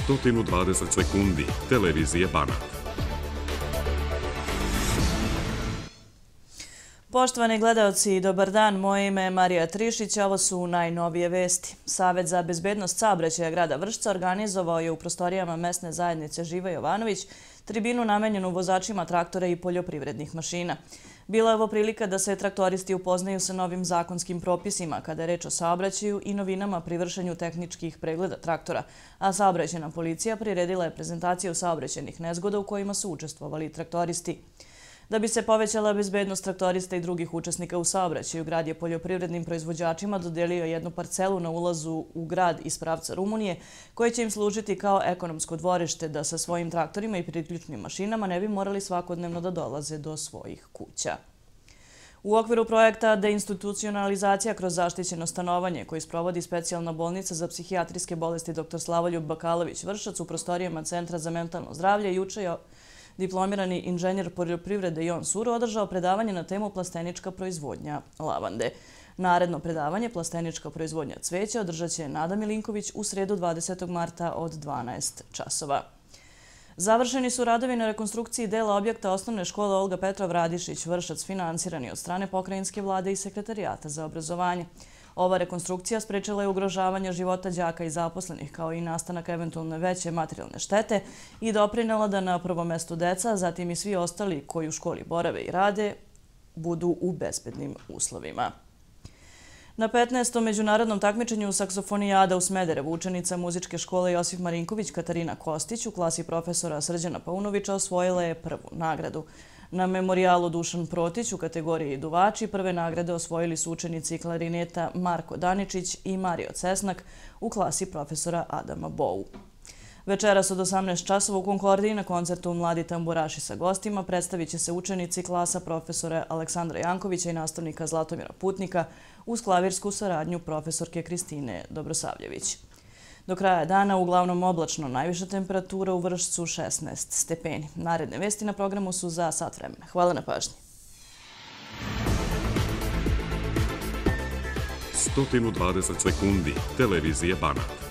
120 sekundi. Televizije Banat. Poštovani gledalci, dobar dan. Moje ime je Marija Trišić, ovo su najnovije vesti. Savet za bezbednost saobraćaja grada Vršca organizovao je u prostorijama mesne zajednice Živa Jovanović tribinu namenjenu vozačima traktora i poljoprivrednih mašina. Bila je ovo prilika da se traktoristi upoznaju sa novim zakonskim propisima kada je reč o saobraćaju i novinama pri vršenju tehničkih pregleda traktora, a saobraćena policija priredila je prezentaciju saobraćenih nezgoda u kojima su učestvovali traktoristi. Traktoristi. Da bi se povećala bezbednost traktorista i drugih učesnika u saobraćaju, grad je poljoprivrednim proizvođačima dodelio jednu parcelu na ulazu u grad iz pravca Rumunije, koje će im služiti kao ekonomsko dvorište da sa svojim traktorima i priključnim mašinama ne bi morali svakodnevno da dolaze do svojih kuća. U okviru projekta Deinstitucionalizacija kroz zaštićeno stanovanje koji sprovodi specijalna bolnica za psihijatriske bolesti dr. Slavoljub Bakalović Vršac u prostorijama Centra za mentalno zdravlje juče je diplomirani inženjer poljoprivrede Jon Suro održao predavanje na temu plastenička proizvodnja lavande. Naredno predavanje plastenička proizvodnja cveće održat će Nada Milinković u sredu 20. marta od 12 časova. Završeni su radovi na rekonstrukciji dela objekta osnovne škole Olga Petra Vradišić, vršac financirani od strane pokrajinske vlade i sekretarijata za obrazovanje. Ova rekonstrukcija sprečila je ugrožavanje života džaka i zaposlenih, kao i nastanak eventualne veće materijalne štete i doprinela da na prvom mestu deca, zatim i svi ostali koji u školi borave i rade, budu u bezbednim uslovima. Na 15. međunarodnom takmičenju u saksofoni Jada u Smederevu učenica muzičke škole Josip Marinković Katarina Kostić u klasi profesora Srđana Paunovića osvojila je prvu nagradu. Na memorialu Dušan Protić u kategoriji duvači prve nagrade osvojili su učenici klarineta Marko Daničić i Mario Cesnak u klasi profesora Adama Bou. Večeras od 18 časova u Konkordiji na koncertu Mladi tamburaši sa gostima predstavit će se učenici klasa profesora Aleksandra Jankovića i nastavnika Zlatomira Putnika uz klavirsku saradnju profesorke Kristine Dobrosavljević. Do kraja dana uglavnom oblačno najviša temperatura u vršcu 16 stepeni. Naredne vesti na programu su za sat vremena. Hvala na pažnji. 120 sekundi. Televizije Banat.